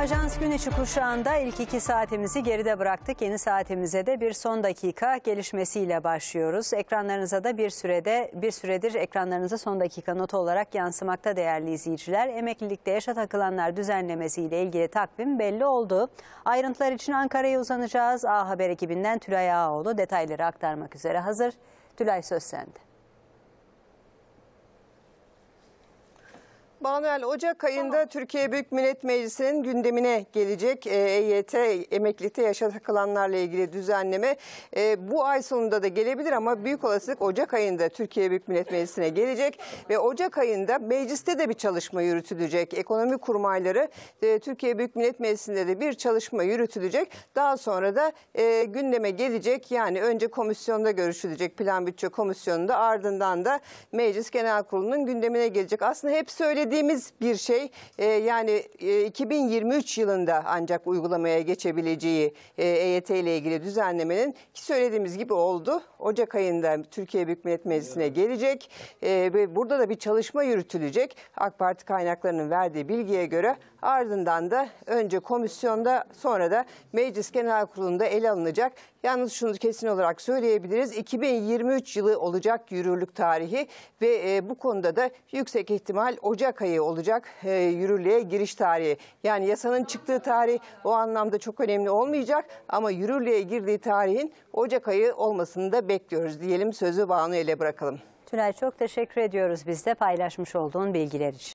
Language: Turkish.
Ajans gün içi kuşağında ilk iki saatimizi geride bıraktık. Yeni saatimize de bir son dakika gelişmesiyle başlıyoruz. Ekranlarınıza da bir sürede bir süredir ekranlarınıza son dakika notu olarak yansımakta değerli izleyiciler. Emeklilikte yaşa takılanlar düzenlemesiyle ilgili takvim belli oldu. Ayrıntılar için Ankara'ya uzanacağız. A Haber ekibinden Tülay Ağoğlu detayları aktarmak üzere hazır. Tülay söz sende. Manuel Ocak ayında tamam. Türkiye Büyük Millet Meclisi'nin gündemine gelecek EYT e emeklilikte yaşa takılanlarla ilgili düzenleme e, bu ay sonunda da gelebilir ama büyük olasılık Ocak ayında Türkiye Büyük Millet Meclisi'ne gelecek ve Ocak ayında mecliste de bir çalışma yürütülecek. Ekonomi kurmayları e, Türkiye Büyük Millet Meclisi'nde de bir çalışma yürütülecek. Daha sonra da gündeme gelecek yani önce komisyonda görüşülecek plan bütçe komisyonunda ardından da Meclis Genel Kurulu'nun gündemine gelecek. Aslında hep söyledi beklediğimiz bir şey. E, yani e, 2023 yılında ancak uygulamaya geçebileceği e, EYT ile ilgili düzenlemenin ki söylediğimiz gibi oldu. Ocak ayında Türkiye Büyük Millet Meclisi'ne gelecek e, ve burada da bir çalışma yürütülecek. AK Parti kaynaklarının verdiği bilgiye göre ardından da önce komisyonda sonra da Meclis Genel Kurulu'nda ele alınacak. Yalnız şunu kesin olarak söyleyebiliriz. 2023 yılı olacak yürürlük tarihi ve e, bu konuda da yüksek ihtimal Ocak ayı olacak e, yürürlüğe giriş tarihi. Yani yasanın çıktığı tarih o anlamda çok önemli olmayacak ama yürürlüğe girdiği tarihin Ocak ayı olmasını da bekliyoruz diyelim. Sözü Banu ile bırakalım. Tülay çok teşekkür ediyoruz bizde paylaşmış olduğun bilgiler için.